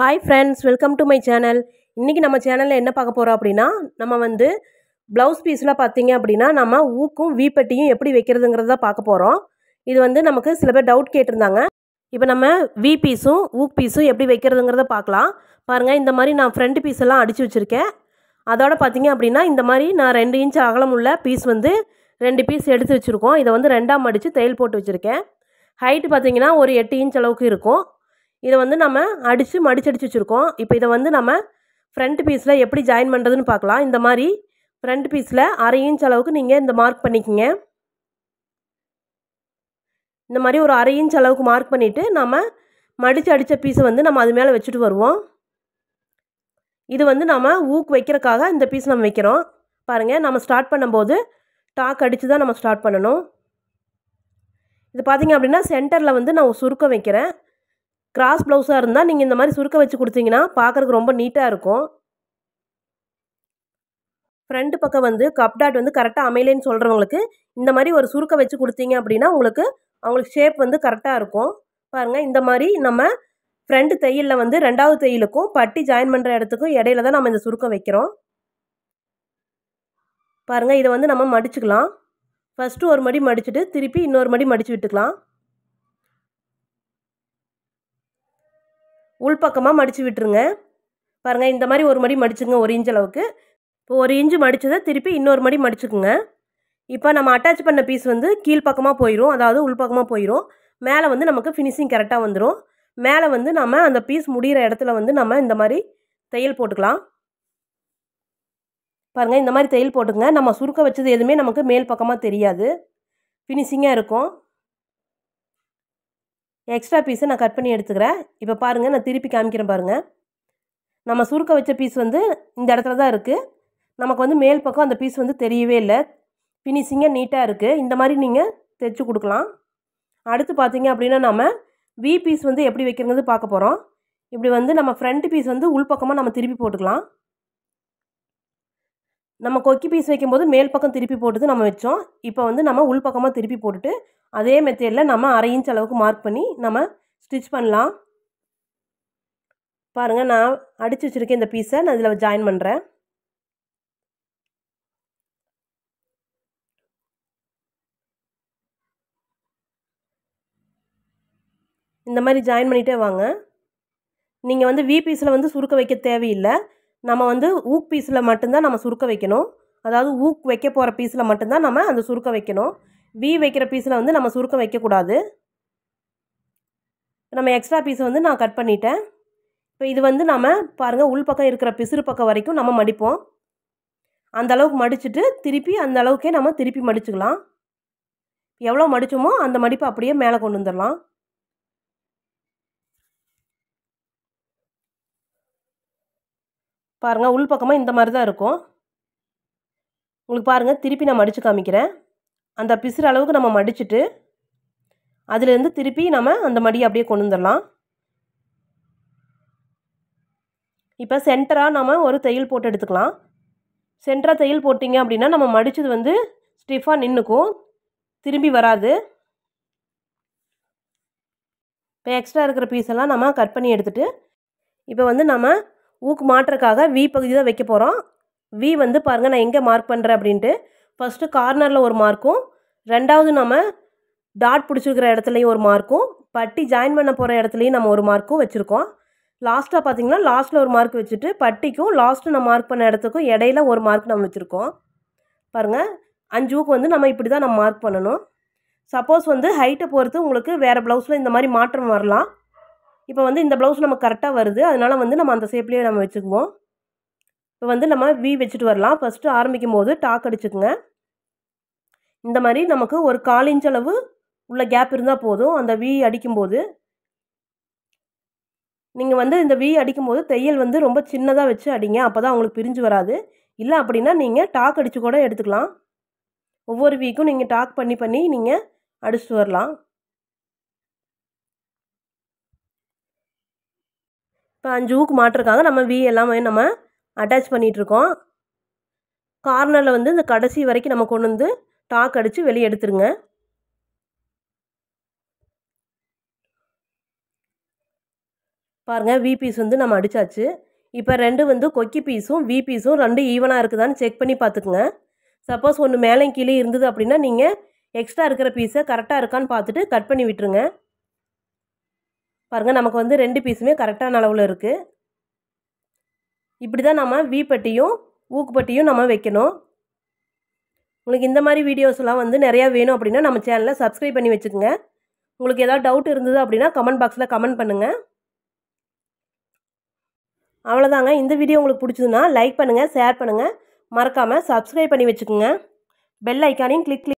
hi friends welcome to my channel இன்றைக்கி நம்ம சேனலில் என்ன பார்க்க போகிறோம் அப்படின்னா நம்ம வந்து ப்ளவுஸ் பீஸில் பார்த்திங்க அப்படின்னா நம்ம ஊக்கும் வீப்பட்டியும் எப்படி வைக்கிறதுங்கிறத பார்க்க போகிறோம் இது வந்து நமக்கு சில பேர் டவுட் கேட்டிருந்தாங்க இப்போ நம்ம வி பீஸும் ஊக் பீஸும் எப்படி வைக்கிறதுங்கிறத பார்க்கலாம் பாருங்கள் இந்த மாதிரி நான் ஃப்ரண்ட் பீஸ் எல்லாம் அடித்து வச்சுருக்கேன் அதோட பார்த்திங்க அப்படின்னா இந்த மாதிரி நான் ரெண்டு இன்ச் அகலம் உள்ள பீஸ் வந்து ரெண்டு பீஸ் எடுத்து வச்சுருக்கோம் இதை வந்து ரெண்டாம் அடித்து தையல் போட்டு வச்சுருக்கேன் ஹைட்டு பார்த்திங்கன்னா ஒரு எட்டு இன்ச் அளவுக்கு இருக்கும் இதை வந்து நம்ம அடித்து மடிச்சடிச்சு வச்சுருக்கோம் இப்போ இதை வந்து நம்ம ஃப்ரண்ட் பீஸில் எப்படி ஜாயின் பண்ணுறதுன்னு பார்க்கலாம் இந்த மாதிரி ஃப்ரண்ட் பீஸில் அரை இன்ச் அளவுக்கு நீங்கள் இந்த மார்க் பண்ணிக்கோங்க இந்த மாதிரி ஒரு அரை இன்ச் அளவுக்கு மார்க் பண்ணிவிட்டு நம்ம மடித்து அடித்த பீஸை வந்து நம்ம அது மேலே வச்சுட்டு வருவோம் இது வந்து நம்ம ஊக்கு வைக்கிறக்காக இந்த பீஸ் நம்ம வைக்கிறோம் பாருங்கள் நம்ம ஸ்டார்ட் பண்ணும்போது டாக் அடித்து தான் நம்ம ஸ்டார்ட் பண்ணணும் இது பார்த்திங்க அப்படின்னா சென்டரில் வந்து நான் சுருக்கம் வைக்கிறேன் கிராஸ் ப்ளவுஸாக இருந்தால் நீங்கள் இந்த மாதிரி சுருக்க வச்சு கொடுத்தீங்கன்னா பார்க்குறதுக்கு ரொம்ப நீட்டாக இருக்கும் ஃப்ரண்ட் பக்கம் வந்து கப் டாட் வந்து கரெக்டாக அமையலன்னு சொல்கிறவங்களுக்கு இந்த மாதிரி ஒரு சுருக்க வச்சு கொடுத்தீங்க அப்படின்னா உங்களுக்கு அவங்களுக்கு ஷேப் வந்து கரெக்டாக இருக்கும் பாருங்கள் இந்த மாதிரி நம்ம ஃப்ரண்ட் தையலில் வந்து ரெண்டாவது தையலுக்கும் பட்டி ஜாயின் பண்ணுற இடத்துக்கும் இடையில தான் நம்ம இந்த சுருக்கம் வைக்கிறோம் பாருங்கள் இதை வந்து நம்ம மடிச்சுக்கலாம் ஃபஸ்ட்டு ஒரு மடி மடிச்சுட்டு திருப்பி இன்னொரு மடி மடித்து விட்டுக்கலாம் உள்பக்கமாக மடித்து விட்டுருங்க பாருங்கள் இந்த மாதிரி ஒரு மடி மடிச்சுங்க ஒரு இன்ச்சு அளவுக்கு இப்போ ஒரு இன்ச்சு மடித்ததை திருப்பி இன்னொரு மடி மடிச்சுக்குங்க இப்போ நம்ம அட்டாச் பண்ண பீஸ் வந்து கீழ்ப்பக்கமாக போயிடும் அதாவது உள்பக்கமாக போயிடும் மேலே வந்து நமக்கு ஃபினிஷிங் கரெக்டாக வந்துடும் மேலே வந்து நம்ம அந்த பீஸ் முடிகிற இடத்துல வந்து நம்ம இந்த மாதிரி தையல் போட்டுக்கலாம் பாருங்கள் இந்த மாதிரி தையல் போட்டுங்க நம்ம சுருக்க வச்சது எதுவுமே நமக்கு மேல் பக்கமாக தெரியாது ஃபினிஷிங்காக இருக்கும் எக்ஸ்ட்ரா பீஸை நான் கட் பண்ணி எடுத்துக்கிறேன் இப்போ பாருங்கள் நான் திருப்பி காமிக்கிறேன் பாருங்கள் நம்ம சுருக்க வச்ச பீஸ் வந்து இந்த இடத்துல தான் இருக்குது நமக்கு வந்து மேல் பக்கம் அந்த பீஸ் வந்து தெரியவே இல்லை ஃபினிஷிங்காக நீட்டாக இருக்குது இந்த மாதிரி நீங்கள் தைச்சி கொடுக்கலாம் அடுத்து பார்த்திங்க அப்படின்னா நம்ம வி பீஸ் வந்து எப்படி வைக்கிறது பார்க்க போகிறோம் இப்படி வந்து நம்ம ஃப்ரண்ட் பீஸ் வந்து உள்பக்கமாக நம்ம திருப்பி போட்டுக்கலாம் நம்ம கொக்கி பீஸ் வைக்கும்போது மேல் பக்கம் திருப்பி போட்டுது நம்ம வச்சோம் இப்போ வந்து நம்ம உள்பக்கமாக திருப்பி போட்டுட்டு அதே மெத்தேடில் நம்ம அரை இன்ச் அளவுக்கு மார்க் பண்ணி நம்ம ஸ்டிச் பண்ணலாம் பாருங்கள் நான் அடித்து வச்சுருக்கேன் இந்த பீஸை நான் இதில் ஜாயின் பண்ணுறேன் இந்த மாதிரி ஜாயின் பண்ணிகிட்டே வாங்க நீங்கள் வந்து வி பீஸில் வந்து சுருக்க வைக்க தேவையில்லை நம்ம வந்து ஊக் பீஸில் மட்டும்தான் நம்ம சுருக்க வைக்கணும் அதாவது ஊக் வைக்க போகிற பீஸில் மட்டும்தான் நம்ம அந்த சுருக்க வைக்கணும் வி வைக்கிற பீஸில் வந்து நம்ம சுருக்கம் வைக்கக்கூடாது நம்ம எக்ஸ்ட்ரா பீஸை வந்து நான் கட் பண்ணிட்டேன் இப்போ இது வந்து நம்ம பாருங்கள் உள் பக்கம் இருக்கிற பிசுறு பக்கம் வரைக்கும் நம்ம மடிப்போம் அந்த அளவுக்கு மடிச்சுட்டு திருப்பி அந்த அளவுக்கே நம்ம திருப்பி மடிச்சுக்கலாம் எவ்வளோ மடித்தோமோ அந்த மடிப்பை அப்படியே மேலே கொண்டு வந்துடலாம் பாருங்கள் உள் பக்கமாக இந்த மாதிரி தான் இருக்கும் உங்களுக்கு பாருங்கள் திருப்பி நான் மடித்து காமிக்கிறேன் அந்த பிசுற அளவுக்கு நம்ம மடிச்சுட்டு அதுலேருந்து திருப்பி நம்ம அந்த மடியை அப்படியே கொண்டு வந்துடலாம் இப்போ சென்டராக நம்ம ஒரு தையல் போட்டு எடுத்துக்கலாம் சென்டராக தையல் போட்டிங்க அப்படின்னா நம்ம மடித்தது வந்து ஸ்டிஃபாக நின்றுக்கும் திரும்பி வராது இப்போ எக்ஸ்ட்ரா இருக்கிற பீஸெல்லாம் நம்ம கட் பண்ணி எடுத்துகிட்டு இப்போ வந்து நம்ம ஊக்கு மாட்டுறக்காக வி பகுதி தான் வைக்க போகிறோம் வி வந்து பாருங்கள் நான் எங்கே மார்க் பண்ணுறேன் அப்படின்ட்டு ஃபஸ்ட்டு கார்னரில் ஒரு மார்க்கும் ரெண்டாவது நம்ம டாட் பிடிச்சிருக்கிற இடத்துலையும் ஒரு மார்க்கும் பட்டி ஜாயின் பண்ண போகிற இடத்துலையும் நம்ம ஒரு மார்க்கும் வச்சுருக்கோம் லாஸ்ட்டாக பார்த்திங்கன்னா லாஸ்ட்டில் ஒரு மார்க் வச்சுட்டு பட்டிக்கும் லாஸ்ட்டு நம்ம மார்க் பண்ண இடத்துக்கும் இடையில ஒரு மார்க் நம்ம வச்சுருக்கோம் பாருங்கள் அஞ்சு ஊக்கு வந்து நம்ம இப்படி தான் நம்ம மார்க் பண்ணணும் சப்போஸ் வந்து ஹைட்டை பொறுத்து உங்களுக்கு வேறு ப்ளவுஸில் இந்த மாதிரி மாற்றம் வரலாம் இப்போ வந்து இந்த ப்ளவுஸ் நம்ம கரெக்டாக வருது அதனால் வந்து நம்ம அந்த ஷேப்லேயே நம்ம வச்சுக்குவோம் இப்போ வந்து நம்ம வி வச்சுட்டு வரலாம் ஃபஸ்ட்டு ஆரம்பிக்கும் போது டாக் அடிச்சுக்குங்க இந்த மாதிரி நமக்கு ஒரு கால் இன்ச் அளவு உள்ள கேப் இருந்தால் போதும் அந்த வி அடிக்கும்போது நீங்கள் வந்து இந்த வி அடிக்கும்போது தையல் வந்து ரொம்ப சின்னதாக வச்சு அடிங்க அப்போ தான் உங்களுக்கு பிரிஞ்சு வராது இல்லை அப்படின்னா நீங்கள் டாக் அடித்து கூட எடுத்துக்கலாம் ஒவ்வொரு வீக்கும் நீங்கள் டாக் பண்ணி பண்ணி நீங்கள் அடிச்சுட்டு வரலாம் இப்போ அஞ்சு ஊக்கு மாட்டிருக்காங்க நம்ம வி எல்லாமே நம்ம அட்டாச் பண்ணிகிட்ருக்கோம் கார்னரில் வந்து இந்த கடைசி வரைக்கும் நம்ம கொண்டு வந்து டாக் அடித்து வெளியே எடுத்துருங்க பாருங்கள் வி பீஸ் வந்து நம்ம அடித்தாச்சு இப்போ ரெண்டு வந்து கொக்கி பீஸும் வி பீஸும் ரெண்டு ஈவனாக இருக்குதான்னு செக் பண்ணி பார்த்துக்குங்க சப்போஸ் ஒன்று மேலே கீழே இருந்தது அப்படின்னா நீங்கள் எக்ஸ்ட்ரா இருக்கிற பீஸை கரெக்டாக இருக்கான்னு பார்த்துட்டு கட் பண்ணி விட்டுருங்க பாருங்கள் நமக்கு வந்து ரெண்டு பீஸுமே கரெக்டான அளவில் இருக்குது இப்படி தான் நம்ம வீப்பட்டியும் ஊக்குப்பட்டியும் நம்ம வைக்கணும் உங்களுக்கு இந்த மாதிரி வீடியோஸ்லாம் வந்து நிறையா வேணும் அப்படின்னா நம்ம சேனலை சப்ஸ்கிரைப் பண்ணி வச்சுக்கோங்க உங்களுக்கு ஏதாவது டவுட் இருந்தது அப்படின்னா கமெண்ட் பாக்ஸில் கமெண்ட் பண்ணுங்கள் அவ்வளோதாங்க இந்த வீடியோ உங்களுக்கு பிடிச்சதுன்னா லைக் பண்ணுங்கள் ஷேர் பண்ணுங்கள் மறக்காமல் சப்ஸ்கிரைப் பண்ணி வச்சுக்கோங்க பெல் ஐக்கானையும் கிளிக் கிளிக்